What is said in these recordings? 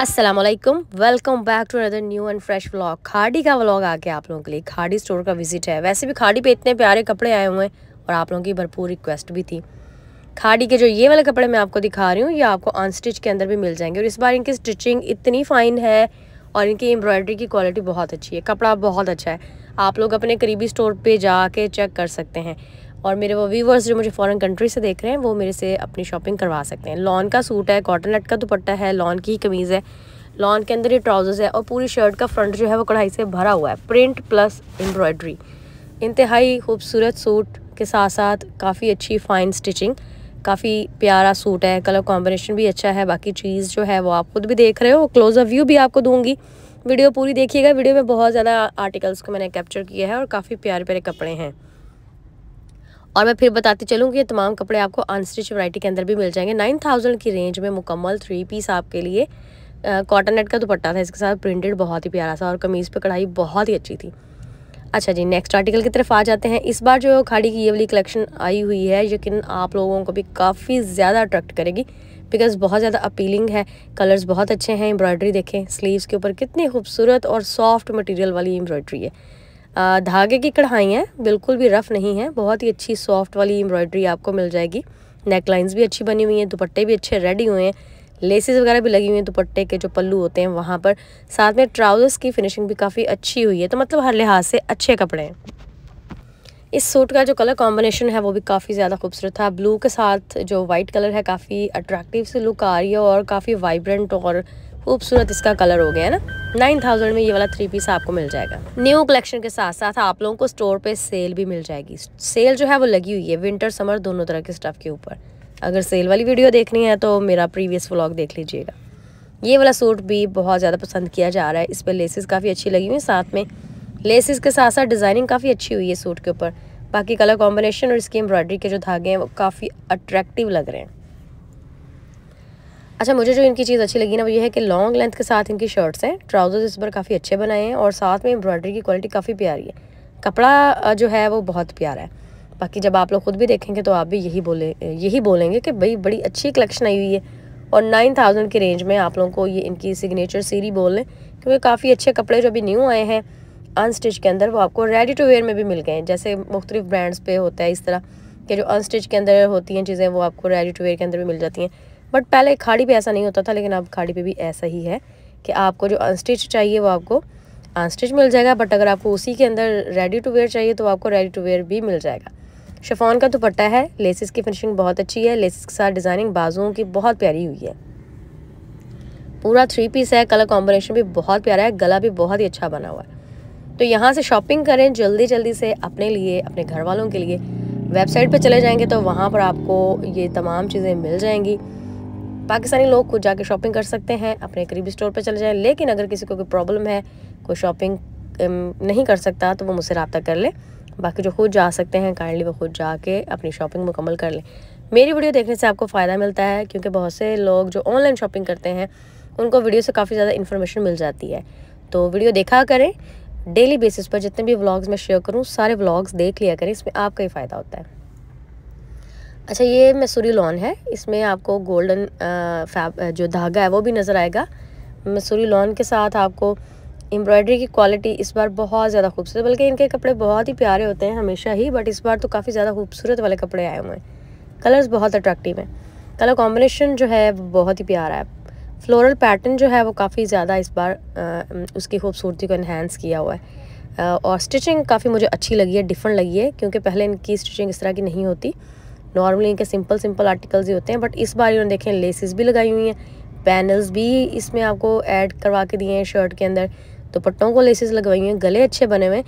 Aslam welcome back to another new and fresh blog खाड़ी का vlog आ गया आप लोगों के लिए खाड़ी स्टोर का विजिट है वैसे भी खाड़ी पे इतने प्यारे कपड़े आए हुए हैं और आप लोगों की भरपूर रिक्वेस्ट भी थी खाड़ी के जो ये वाले कपड़े मैं आपको दिखा रही हूँ ये आपको अनस्टिच के अंदर भी मिल जाएंगे और इस बार इनकी स्टिचिंग इतनी फ़ाइन है और इनकी एम्ब्रॉयडरी की क्वालिटी बहुत अच्छी है कपड़ा बहुत अच्छा है आप लोग अपने करीबी स्टोर पर जाके चेक कर सकते हैं और मेरे वो व्यूवर्स जो मुझे फॉरेन कंट्री से देख रहे हैं वो मेरे से अपनी शॉपिंग करवा सकते हैं लॉन का सूट है कॉटन नट का दुपट्टा है लॉन की कमीज़ है लॉन के अंदर ही ट्राउजर्स है और पूरी शर्ट का फ्रंट जो है वो कढ़ाई से भरा हुआ है प्रिंट प्लस एम्ब्रॉयड्री इंतहाई खूबसूरत सूट के साथ साथ काफ़ी अच्छी फाइन स्टिचिंग काफ़ी प्यारा सूट है कलर कॉम्बिनेशन भी अच्छा है बाकी चीज़ जो है वो आप खुद भी देख रहे हो क्लोज़ अप व्यू भी आपको दूंगी वीडियो पूरी देखिएगा वीडियो में बहुत ज़्यादा आर्टिकल्स को मैंने कैप्चर किया है और काफ़ी प्यारे प्यारे कपड़े हैं और मैं फिर बताती चलूँ कि ये तमाम कपड़े आपको अनस्टिच वराइटी के अंदर भी मिल जाएंगे नाइन थाउजेंड की रेंज में मुकम्मल थ्री पीस आपके लिए कॉटन नेट का दुपट्टा था इसके साथ प्रिंटेड बहुत ही प्यारा था और कमीज़ पर कढ़ाई बहुत ही अच्छी थी अच्छा जी नेक्स्ट आर्टिकल की तरफ आ जाते हैं इस बार जो खाड़ी की ये वाली कलेक्शन आई हुई है यकीन आप लोगों को भी काफ़ी ज़्यादा अट्रैक्ट करेगी बिकॉज बहुत ज़्यादा अपीलिंग है कलर्स बहुत अच्छे हैं एम्ब्रॉयडरी देखें स्लीव्स के ऊपर कितनी खूबसूरत और सॉफ्ट मटेरियल वाली एम्ब्रॉयडरी है धागे की कढ़ाई है बिल्कुल भी रफ़ नहीं है बहुत ही अच्छी सॉफ्ट वाली एम्ब्रॉयडरी आपको मिल जाएगी नेक लाइन्स भी अच्छी बनी हुई हैं दुपट्टे भी अच्छे रेडी हुए हैं लेसेस वगैरह भी लगी हुई हैं दुपट्टे के जो पल्लू होते हैं वहाँ पर साथ में ट्राउज़र्स की फिनिशिंग भी काफ़ी अच्छी हुई है तो मतलब हर लिहाज से अच्छे कपड़े हैं इस सूट का जो कलर कॉम्बिनेशन है वो भी काफ़ी ज़्यादा खूबसूरत था ब्लू के साथ जो वाइट कलर है काफ़ी अट्रैक्टिव से लुक आ रही है और काफ़ी वाइब्रेंट और खूबसूरत इसका कलर हो गया है ना नाइन थाउजेंड में ये वाला थ्री पीस आपको मिल जाएगा न्यू कलेक्शन के साथ साथ आप लोगों को स्टोर पे सेल भी मिल जाएगी सेल जो है वो लगी हुई है विंटर समर दोनों तरह के स्टफ़ के ऊपर अगर सेल वाली वीडियो देखनी है तो मेरा प्रीवियस व्लॉग देख लीजिएगा ये वाला सूट भी बहुत ज़्यादा पसंद किया जा रहा है इस पर लेसेस काफ़ी अच्छी लगी हुई है साथ में लेसेस के साथ साथ डिज़ाइनिंग काफ़ी अच्छी हुई है सूट के ऊपर बाकी कलर कॉम्बिनेशन और इसकी एम्ब्रॉयडरी के जो धागे हैं वो काफ़ी अट्रैक्टिव लग रहे हैं अच्छा मुझे जो इनकी चीज़ अच्छी लगी ना वो ये है कि लॉन्ग लेंथ के साथ इनकी शर्ट्स हैं ट्राउज़र्स इस बार काफ़ी अच्छे बनाए हैं और साथ में एम्ब्रॉयडरी की क्वालिटी काफ़ी प्यारी है कपड़ा जो है वो बहुत प्यारा है बाकी जब आप लोग ख़ुद भी देखेंगे तो आप भी यही बोले यही बोलेंगे कि भाई बड़ी अच्छी कलेक्शन आई हुई है और नाइन थाउजेंड की रेंज में आप लोगों को ये इनकी सिग्नेचर सीरी बोल लें क्योंकि काफ़ी अच्छे कपड़े जो अभी न्यू आए हैं अनस्टिच के अंदर वो आपको रेडी टू वेयर में भी मिल गए हैं जैसे मुख्तलिफ ब्रांड्स पे होता है इस तरह कि जो अनस्टिच के अंदर होती हैं चीज़ें वो आपको रेडी टू वेयर के अंदर भी मिल जाती हैं बट पहले खाड़ी पे ऐसा नहीं होता था लेकिन अब खाड़ी पे भी ऐसा ही है कि आपको जो अनस्टिच चाहिए वो आपको अनस्टिच मिल जाएगा बट अगर आपको उसी के अंदर रेडी टू वेयर चाहिए तो आपको रेडी टू वेयर भी मिल जाएगा शफोन का दुपट्टा है लेसिस की फिनिशिंग बहुत अच्छी है लेसिस के साथ डिज़ाइनिंग बाजुओं की बहुत प्यारी हुई है पूरा थ्री पीस है कलर कॉम्बिनेशन भी बहुत प्यारा है गला भी बहुत ही अच्छा बना हुआ है तो यहाँ से शॉपिंग करें जल्दी जल्दी से अपने लिए अपने घर वालों के लिए वेबसाइट पे चले जाएंगे तो वहाँ पर आपको ये तमाम चीज़ें मिल जाएंगी पाकिस्तानी लोग खुद जाके शॉपिंग कर सकते हैं अपने करीबी स्टोर पर चले जाएँ लेकिन अगर किसी को कोई प्रॉब्लम है कोई शॉपिंग नहीं कर सकता तो वो मुझसे रबता कर ले बाकी जो खुद जा सकते हैं काइंडली वो खुद जाके अपनी शॉपिंग मुकम्मल कर लें मेरी वीडियो देखने से आपको फ़ायदा मिलता है क्योंकि बहुत से लोग जो ऑनलाइन शॉपिंग करते हैं उनको वीडियो से काफ़ी ज़्यादा इन्फॉर्मेशन मिल जाती है तो वीडियो देखा करें डेली बेसिस पर जितने भी व्लॉग्स मैं शेयर करूँ सारे व्लॉग्स देख लिया करें इसमें आपका ही फ़ायदा होता है अच्छा ये मसूरी लॉन है इसमें आपको गोल्डन फैब जो धागा है वो भी नज़र आएगा मसूरी लॉन के साथ आपको एम्ब्रॉयडरी की क्वालिटी इस बार बहुत ज़्यादा खूबसूरत बल्कि इनके कपड़े बहुत ही प्यारे होते हैं हमेशा ही बट इस बार तो काफ़ी ज़्यादा खूबसूरत वाले कपड़े आए हुए हैं कलर्स बहुत अट्रैक्टिव हैं कलर कॉम्बिनेशन जो है वो बहुत ही प्यारा है फ्लोरल पैटर्न जो है वो काफ़ी ज़्यादा इस बार आ, उसकी खूबसूरती को इन्हेंस किया हुआ है आ, और स्टिचिंग काफ़ी मुझे अच्छी लगी है डिफरेंट लगी है क्योंकि पहले इनकी स्टिचिंग इस तरह की नहीं होती नॉर्मली इनके सिंपल सिंपल आर्टिकल्स ही होते हैं बट इस बार इन्होंने देखें लेसिस भी लगाई हुई हैं पैनल्स भी इसमें आपको ऐड करवा के दिए हैं शर्ट के अंदर दुपट्टों तो को लेसिस लगवाई हुई हैं गले अच्छे बने हुए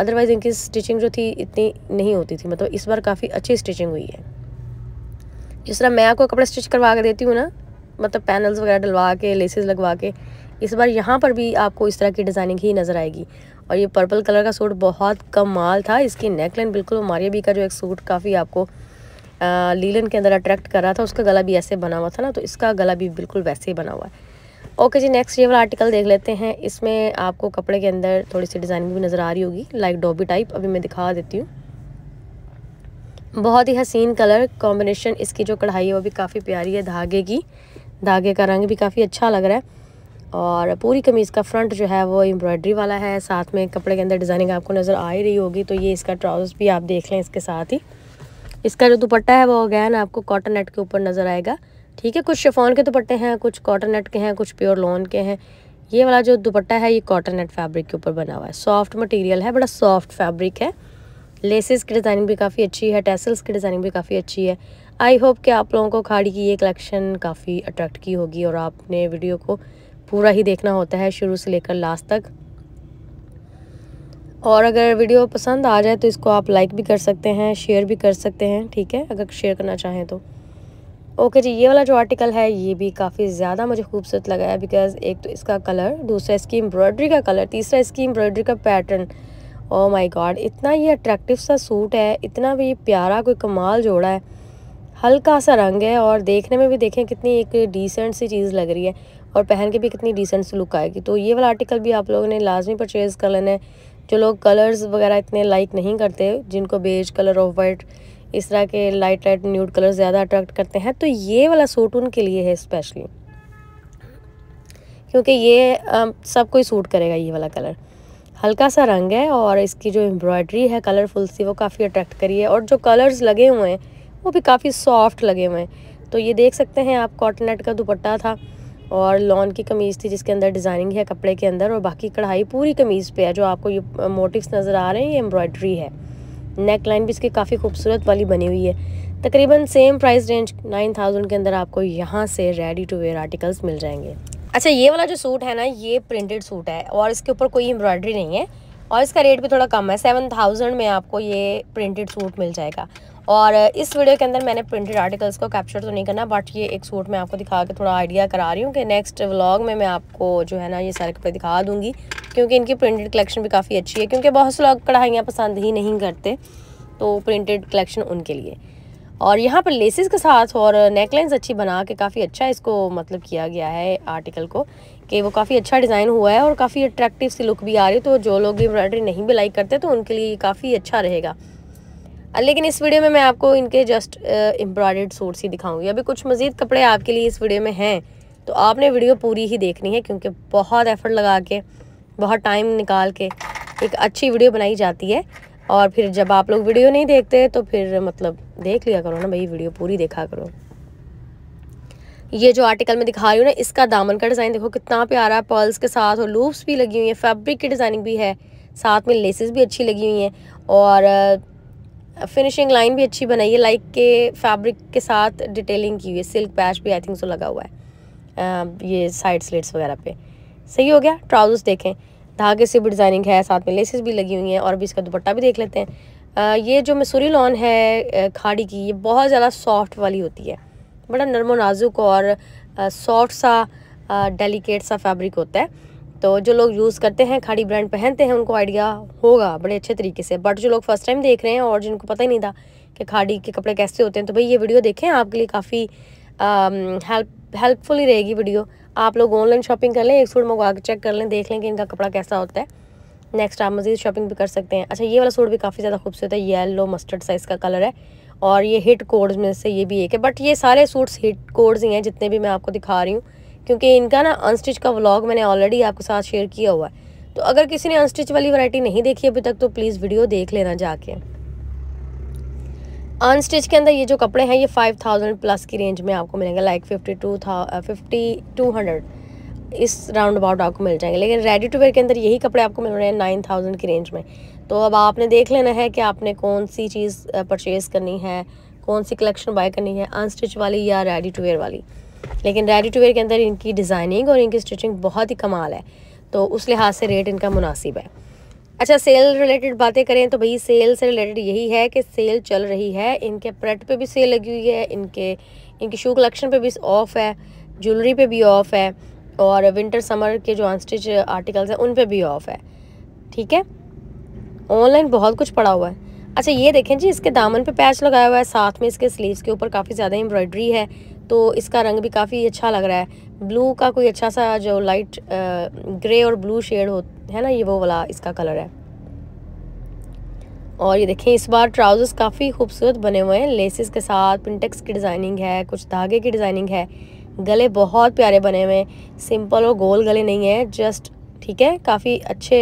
अदरवाइज़ इनकी स्टिचिंग जो थी इतनी नहीं होती थी मतलब इस बार काफ़ी अच्छी स्टिचिंग हुई है जिस तरह मैं आपको कपड़े स्टिच करवा के देती हूँ ना मतलब पैनल्स वगैरह डलवा के लेसिस लगवा के इस बार यहाँ पर भी आपको इस तरह की डिज़ाइनिंग ही नज़र आएगी और ये पर्पल कलर का सूट बहुत कमाल था इसकी नेकलाइन बिल्कुल मारिया बी का जो एक सूट काफ़ी आपको लीलन के अंदर अट्रैक्ट कर रहा था उसका गला भी ऐसे बना हुआ था ना तो इसका गला भी बिल्कुल वैसे ही बना हुआ है ओके जी नेक्स्ट ये वाला आर्टिकल देख लेते हैं इसमें आपको कपड़े के अंदर थोड़ी सी डिज़ाइनिंग भी नज़र आ रही होगी लाइक डॉबी टाइप अभी मैं दिखा देती हूँ बहुत ही हसीन कलर कॉम्बिनेशन इसकी जो कढ़ाई है वो भी काफ़ी प्यारी है धागे की धागे का रंग भी काफ़ी अच्छा लग रहा है और पूरी कमीज़ का फ्रंट जो है वो एम्ब्रॉयडरी वाला है साथ में कपड़े के अंदर डिज़ाइनिंग आपको नज़र आ ही रही होगी तो ये इसका ट्राउजर्स भी आप देख लें इसके साथ ही इसका जो दुपट्टा है वो अगैन आपको कॉटन नेट के ऊपर नज़र आएगा ठीक है कुछ शिफॉन के दुपट्टे हैं कुछ कॉटन नेट के हैं कुछ प्योर लॉन के हैं ये वाला जो दुपट्टा है ये कॉटन नेट फैब्रिक के ऊपर बना हुआ है सॉफ्ट मटेरियल है बड़ा सॉफ्ट फैब्रिक है लेसेस की डिज़ाइनिंग भी काफ़ी अच्छी है टेसल्स की डिज़ाइनिंग भी काफ़ी अच्छी है आई होप कि आप लोगों को खाड़ी की ये कलेक्शन काफ़ी अट्रैक्ट की होगी और आपने वीडियो को पूरा ही देखना होता है शुरू से लेकर लास्ट तक और अगर वीडियो पसंद आ जाए तो इसको आप लाइक भी कर सकते हैं शेयर भी कर सकते हैं ठीक है अगर शेयर करना चाहें तो ओके जी ये वाला जो आर्टिकल है ये भी काफ़ी ज़्यादा मुझे खूबसूरत लगा है बिकॉज़ एक तो इसका कलर दूसरा इसकी एम्ब्रॉयडरी का कलर तीसरा इसकी एम्ब्रॉयडरी का पैटर्न ओ माय गॉड इतना ये अट्रैक्टिव सा सूट है इतना भी प्यारा कोई कमाल जोड़ा है हल्का सा रंग है और देखने में भी देखें कितनी एक डिसेंट सी चीज़ लग रही है और पहन के भी कितनी डिसेंट सी लुक आएगी तो ये वाला आर्टिकल भी आप लोगों ने लाजमी परचेज़ कर लेना है जो लोग कलर्स वगैरह इतने लाइक नहीं करते जिनको बेज कलर ऑफ वाइट इस तरह के लाइट लाइट न्यूड कलर ज़्यादा अट्रैक्ट करते हैं तो ये वाला सूट उनके लिए है स्पेशली क्योंकि ये सब कोई सूट करेगा ये वाला कलर हल्का सा रंग है और इसकी जो एम्ब्रॉयडरी है कलरफुल सी वो काफ़ी अट्रैक्ट करी है और जो कलर्स लगे हुए हैं वो भी काफ़ी सॉफ्ट लगे हुए हैं तो ये देख सकते हैं आप कॉटन नेट का दुपट्टा था और लॉन की कमीज़ थी जिसके अंदर डिज़ाइनिंग है कपड़े के अंदर और बाकी कढ़ाई पूरी कमीज़ पे है जो आपको ये मोटिव्स नज़र आ रहे हैं ये एम्ब्रॉयड्री है नेक लाइन भी इसकी काफ़ी खूबसूरत वाली बनी हुई है तकरीबन same price range nine thousand के अंदर आपको यहाँ से रेडी टू वेयर आर्टिकल्स मिल जाएंगे अच्छा ये वाला जो सूट है ना ये प्रिंटेड सूट है और इसके ऊपर कोई एम्ब्रॉयडरी नहीं है और इसका रेट भी थोड़ा कम है सेवन थाउजेंड में आपको ये प्रिंटेड सूट मिल जाएगा और इस वीडियो के अंदर मैंने प्रिंटेड आर्टिकल्स को कैप्चर तो नहीं करना बट ये एक सूट मैं आपको दिखा के थोड़ा आइडिया करा रही हूँ कि नेक्स्ट व्लॉग में मैं आपको जो है ना ये सारे कपड़े दिखा दूँगी क्योंकि इनकी प्रिंटेड कलेक्शन भी काफ़ी अच्छी है क्योंकि बहुत से लोग कढ़ाइयाँ पसंद ही नहीं करते तो प्रिंटेड कलेक्शन उनके लिए और यहाँ पर लेसिस के साथ और नेकलाइंस अच्छी बना के काफ़ी अच्छा इसको मतलब किया गया है आर्टिकल को कि वो काफ़ी अच्छा डिज़ाइन हुआ है और काफ़ी अट्रैक्टिव सी लुक भी आ रही है तो जो लोग एम्ब्रॉयडरी नहीं भी लाइक करते तो उनके लिए काफ़ी अच्छा रहेगा लेकिन इस वीडियो में मैं आपको इनके जस्ट एम्ब्रॉयड सूट्स ही दिखाऊंगी अभी कुछ मज़ीद कपड़े आपके लिए इस वीडियो में हैं तो आपने वीडियो पूरी ही देखनी है क्योंकि बहुत एफ़र्ट लगा के बहुत टाइम निकाल के एक अच्छी वीडियो बनाई जाती है और फिर जब आप लोग वीडियो नहीं देखते तो फिर मतलब देख लिया करो ना भाई वीडियो पूरी देखा करो ये जो आर्टिकल मैं दिखा रही हूँ ना इसका दामन का डिज़ाइन देखो कितना प्यारा पर्ल्स के साथ और लूप्स भी लगी हुई हैं फैब्रिक की डिज़ाइनिंग भी है साथ में लेसेस भी अच्छी लगी हुई हैं और फिनिशिंग लाइन भी अच्छी बनाई है लाइक के फैब्रिक के साथ डिटेलिंग की हुई है सिल्क पैच भी आई थिंक सो लगा हुआ है ये साइड स्लेट्स वगैरह पे सही हो गया ट्राउजर्स देखें धागे से भी डिज़ाइनिंग है साथ में लेसेस भी लगी हुई हैं और भी इसका दुपट्टा भी देख लेते हैं ये जो मसूरी लॉन है खाड़ी की ये बहुत ज़्यादा सॉफ्ट वाली होती है बड़ा नरम नाजुक और सॉफ्ट सा डेलीकेट सा फैब्रिक होता है तो जो लोग यूज़ करते हैं खाड़ी ब्रांड पहनते हैं उनको आइडिया होगा बड़े अच्छे तरीके से बट जो लोग फर्स्ट टाइम देख रहे हैं और जिनको पता ही नहीं था कि खाड़ी के कपड़े कैसे होते हैं तो भाई ये वीडियो देखें आपके लिए काफ़ी हेल्प हेल्पफुल ही रहेगी वीडियो आप लोग ऑनलाइन शॉपिंग कर लें एक सूट मंगवा के चेक कर लें देख लें कि इनका कपड़ा कैसा होता है नेक्स्ट आप मज़ीद शॉपिंग भी कर सकते हैं अच्छा ये वाला सूट भी काफ़ी ज़्यादा खूबसूरत है येलो मस्टर्ड साइज़ का कलर है और ये हिट कोड्स में से ये भी एक है बट ये सारे सूट्स हिट कोड्स ही हैं जितने भी मैं आपको दिखा रही हूँ क्योंकि इनका ना अनस्टिच का व्लॉग मैंने ऑलरेडी आपके साथ शेयर किया हुआ है तो अगर किसी ने अनस्टिच वाली वैरायटी नहीं देखी अभी तक तो प्लीज़ वीडियो देख लेना जाके अनस्टिच के अंदर ये जो कपड़े हैं ये फाइव थाउजेंड प्लस की रेंज में आपको मिलेंगे लाइक फिफ्टी टू था फिफ्टी टू हंड्रेड इस राउंड अबाउट आपको मिल जाएंगे लेकिन रेडी टू वेयर के अंदर यही कपड़े आपको मिल रहे हैं नाइन थाउजेंड की रेंज में तो अब आपने देख लेना है कि आपने कौन सी चीज़ परचेज़ uh, करनी है कौन सी कलेक्शन बाय करनी है अनस्टिच वाली या रेडी टू वेयर वाली लेकिन रेडी टू वेयर के अंदर इनकी डिज़ाइनिंग और इनकी स्टिचिंग बहुत ही कमाल है तो उस लिहाज से रेट इनका मुनासिब है अच्छा सेल रिलेटेड बातें करें तो भाई सेल से रिलेटेड यही है कि सेल चल रही है इनके प्रट पे भी सेल लगी हुई है इनके इनकी शू कलेक्शन पे भी ऑफ़ है ज्वेलरी पे भी ऑफ़ है और विंटर समर के जो अनस्टिच आर्टिकल्स हैं उन पे भी ऑफ़ है ठीक है ऑनलाइन बहुत कुछ पड़ा हुआ है अच्छा ये देखें जी इसके दामन पर पैच लगाया हुआ है साथ में इसके स्लीवस के ऊपर काफ़ी ज़्यादा एम्ब्रॉयडरी है तो इसका रंग भी काफ़ी अच्छा लग रहा है ब्लू का कोई अच्छा सा जो लाइट ग्रे और ब्लू शेड हो है ना ये वो वाला इसका कलर है और ये देखें इस बार ट्राउज़र्स काफ़ी खूबसूरत बने हुए हैं लेसिस के साथ पिंटेक्स की डिज़ाइनिंग है कुछ धागे की डिज़ाइनिंग है गले बहुत प्यारे बने हुए हैं सिंपल और गोल गले नहीं है जस्ट ठीक है काफ़ी अच्छे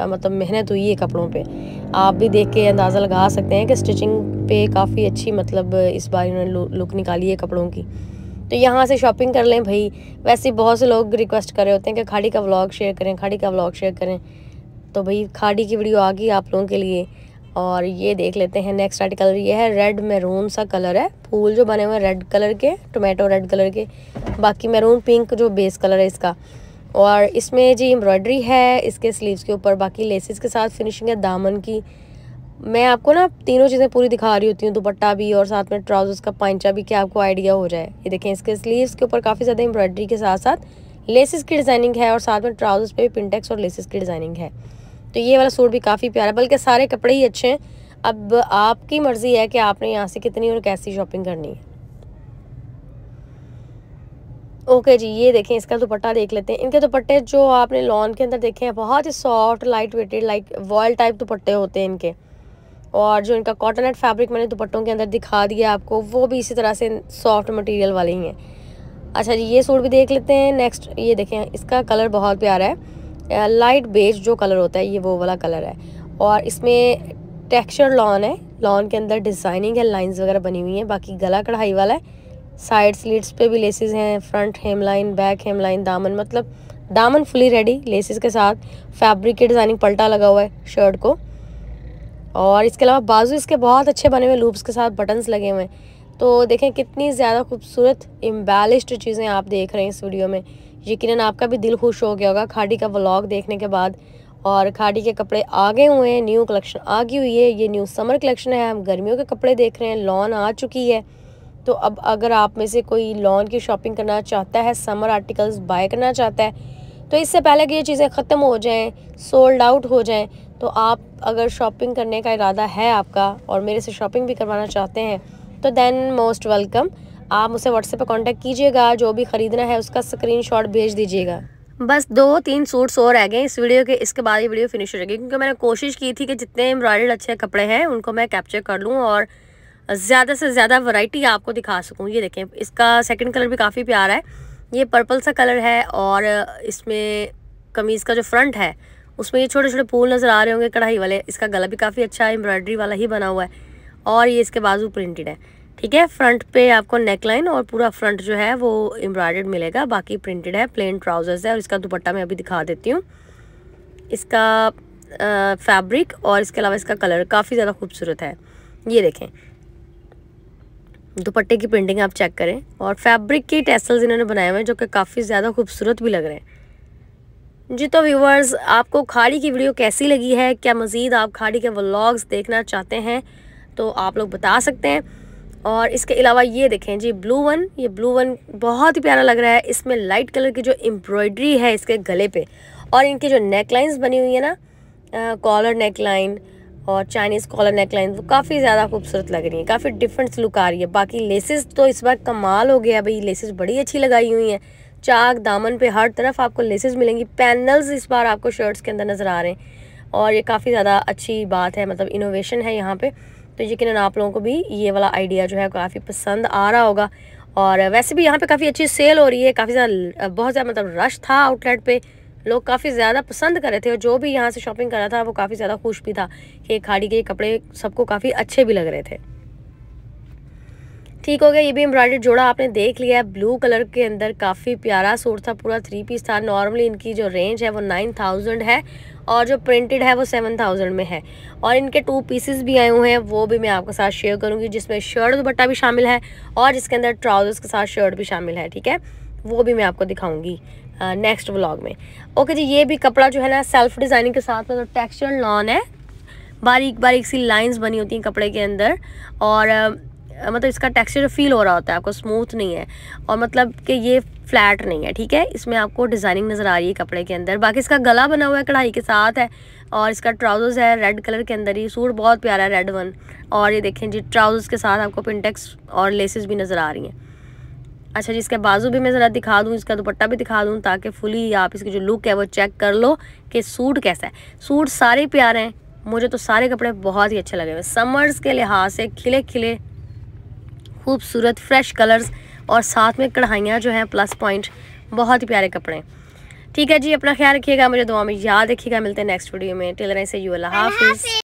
मतलब मेहनत हुई है कपड़ों पे आप भी देख के अंदाज़ा लगा सकते हैं कि स्टिचिंग पे काफ़ी अच्छी मतलब इस बार इन्होंने लुक निकाली है कपड़ों की तो यहाँ से शॉपिंग कर लें भाई वैसे बहुत से लोग रिक्वेस्ट कर रहे होते हैं कि खाड़ी का व्लॉग शेयर करें खाड़ी का व्लॉग शेयर करें तो भाई खाड़ी की वीडियो आ गई आप लोगों के लिए और ये देख लेते हैं नेक्स्ट आर्टिकल ये है रेड मैरून सा कलर है फूल जो बने हुए हैं रेड कलर के टोमेटो रेड कलर के बाकी मैरून पिंक जो बेस कलर है इसका और इसमें जी एम्ब्रॉयडरी है इसके स्लीव्स के ऊपर बाकी लेसिस के साथ फिनिशिंग है दामन की मैं आपको ना तीनों चीज़ें पूरी दिखा रही होती हूँ दुपट्टा भी और साथ में ट्राउजर्स का पाइंचा भी क्या आपको आइडिया हो जाए ये देखें इसके स्लीव्स के ऊपर काफ़ी ज़्यादा एम्ब्रॉयडरी के साथ साथ लेसिस की डिज़ाइनिंग है और साथ में ट्राउजर्स पर भी पिंटेक्स और लेसिस की डिज़ाइनिंग है तो ये वाला सूट भी काफ़ी प्यारा बल्कि सारे कपड़े ही अच्छे हैं अब आपकी मर्ज़ी है कि आपने यहाँ से कितनी और कैसी शॉपिंग करनी है ओके जी ये देखें इसका दुपट्टा देख लेते हैं इनके दुपट्टे जो आपने लॉन के अंदर देखे हैं बहुत ही soft light weighted like voile type दुपट्टे होते हैं इनके और जो इनका कॉटन एंड फैब्रिक मैंने दुपट्टों के अंदर दिखा दिया आपको वो भी इसी तरह से सॉफ्ट मटेरियल वाले ही हैं अच्छा जी ये सूट भी देख लेते हैं नेक्स्ट ये देखें इसका कलर बहुत प्यारा है लाइट बेज जो कलर होता है ये वो वाला कलर है और इसमें टेक्सचर लॉन है लॉन के अंदर डिज़ाइनिंग है लाइंस वगैरह बनी हुई हैं बाकी गला कढ़ाई वाला है साइड स्लीट्स पे भी लेसेस हैं फ्रंट हेमलाइन बैक हेमलाइन दामन मतलब दामन फुली रेडी लेसेस के साथ फैब्रिक की डिज़ाइनिंग पलटा लगा हुआ है शर्ट को और इसके अलावा बाजू इसके बहुत अच्छे बने हुए लूप्स के साथ बटन्स लगे हुए हैं तो देखें कितनी ज़्यादा खूबसूरत एम्बेलिश्ड चीज़ें आप देख रहे हैं इस वीडियो में यकीन आपका भी दिल खुश हो गया होगा खाड़ी का व्लॉग देखने के बाद और खाड़ी के कपड़े आगे हुए हैं न्यू कलेक्शन आगी हुई है ये न्यू समर कलेक्शन है हम गर्मियों के कपड़े देख रहे हैं लॉन आ चुकी है तो अब अगर आप में से कोई लॉन की शॉपिंग करना चाहता है समर आर्टिकल्स बाय करना चाहता है तो इससे पहले कि ये चीज़ें ख़त्म हो जाएं सोल्ड आउट हो जाएं तो आप अगर शॉपिंग करने का इरादा है आपका और मेरे से शॉपिंग भी करवाना चाहते हैं तो देन मोस्ट वेलकम आप मुझे व्हाट्सएप पर कॉन्टेक्ट कीजिएगा जो भी ख़रीदना है उसका स्क्रीन भेज दीजिएगा बस दो तीन सूट्स और रह गए इस वीडियो के इसके बाद ये वीडियो फिनिश हो जाएगी क्योंकि मैंने कोशिश की थी कि जितने एम्ब्रॉयडर्ड अच्छे कपड़े हैं उनको मैं कैप्चर कर लूँ और ज़्यादा से ज़्यादा वैरायटी आपको दिखा सकूँ ये देखें इसका सेकंड कलर भी काफ़ी प्यारा है ये पर्पल सा कलर है और इसमें कमीज़ का जो फ्रंट है उसमें ये छोटे छोटे फूल नज़र आ रहे होंगे कढ़ाई वाले इसका गला भी काफ़ी अच्छा है एम्ब्रॉयडरी वाला ही बना हुआ है और ये इसके बाजू प्रिंटेड है ठीक है फ्रंट पे आपको नेकलाइन और पूरा फ्रंट जो है वो एम्ब्रॉयडर्ड मिलेगा बाकी प्रिंटेड है प्लेन ट्राउजर्स है और इसका दुपट्टा मैं अभी दिखा देती हूँ इसका फैब्रिक और इसके अलावा इसका कलर काफ़ी ज़्यादा खूबसूरत है ये देखें दुपट्टे की प्रिंटिंग आप चेक करें और फैब्रिक के टेसल्स इन्होंने बनाए हुए हैं जो कि काफ़ी ज़्यादा खूबसूरत भी लग रहे हैं जी तो व्यूवर्स आपको खाड़ी की वीडियो कैसी लगी है क्या मज़ीद आप खाड़ी के व्लॉग्स देखना चाहते हैं तो आप लोग बता सकते हैं और इसके अलावा ये देखें जी ब्लू वन ये ब्लू वन बहुत ही प्यारा लग रहा है इसमें लाइट कलर की जो एम्ब्रॉयडरी है इसके गले पे और इनकी जो नेक लाइन्स बनी हुई है ना कॉलर नेक लाइन और चाइनीज़ कॉलर नेक लाइन वो काफ़ी ज़्यादा खूबसूरत लग रही है काफ़ी डिफरेंट लुक आ रही है बाकी लेसेस तो इस बार कमाल हो गया भाई लेसेस बड़ी अच्छी लगाई हुई हैं चाक दामन पे हर तरफ आपको लेसेस मिलेंगी पैनल्स इस बार आपको शर्ट्स के अंदर नज़र आ रहे हैं और ये काफ़ी ज़्यादा अच्छी बात है मतलब इनोवेशन है यहाँ पे तो यकीन आप लोगों को भी ये वाला आइडिया जो है काफ़ी पसंद आ रहा होगा और वैसे भी यहाँ पे काफ़ी अच्छी सेल हो रही है काफ़ी ज़्यादा बहुत ज़्यादा मतलब रश था आउटलेट पे लोग काफ़ी ज़्यादा पसंद कर रहे थे और जो भी यहाँ से शॉपिंग कर रहा था वो काफ़ी ज़्यादा खुश भी था कि खाड़ी के कपड़े सबको काफ़ी अच्छे भी लग रहे थे ठीक हो गया ये भी एम्ब्रॉयडर जोड़ा आपने देख लिया है ब्लू कलर के अंदर काफ़ी प्यारा सूट था पूरा थ्री पीस था नॉर्मली इनकी जो रेंज है वो नाइन थाउजेंड है और जो प्रिंटेड है वो सेवन थाउजेंड में है और इनके टू पीसेस भी आए हुए हैं वो भी मैं आपके साथ शेयर करूंगी जिसमें शर्ट दुपट्टा भी शामिल है और जिसके अंदर ट्राउजर्स के साथ शर्ट भी शामिल है ठीक है वो भी मैं आपको दिखाऊँगी नेक्स्ट व्लॉग में ओके जी ये भी कपड़ा जो है ना सेल्फ डिज़ाइनिंग के साथ मतलब टेक्सचर लॉन है बारीक बारीक सी लाइंस बनी होती हैं कपड़े के अंदर और मतलब इसका टेक्सचर फील हो रहा होता है आपको स्मूथ नहीं है और मतलब कि ये फ्लैट नहीं है ठीक है इसमें आपको डिज़ाइनिंग नज़र आ रही है कपड़े के अंदर बाकी इसका गला बना हुआ है कढ़ाई के साथ है और इसका ट्राउज़र्स है रेड कलर के अंदर ही सूट बहुत प्यारा है रेड वन और ये देखें जी ट्राउज़र्स के साथ आपको पिंटेक्स और लेसेस भी नज़र आ रही हैं अच्छा जी इसके बाजू भी मैं ज़रा दिखा दूँ इसका दुपट्टा भी दिखा दूँ ताकि फुली आप इसकी जो लुक है वो चेक कर लो कि सूट कैसा है सूट सारे प्यारे हैं मुझे तो सारे कपड़े बहुत ही अच्छे लगे हुए समर्स के लिहाज से खिले खिले खूबसूरत फ्रेश कलर्स और साथ में कढ़ाइयाँ जो हैं प्लस पॉइंट बहुत ही प्यारे कपड़े ठीक है जी अपना ख्याल रखिएगा मुझे दुआ में याद रखिएगा मिलते हैं नेक्स्ट वीडियो में टेलर से यू अल्लाह हाफिज़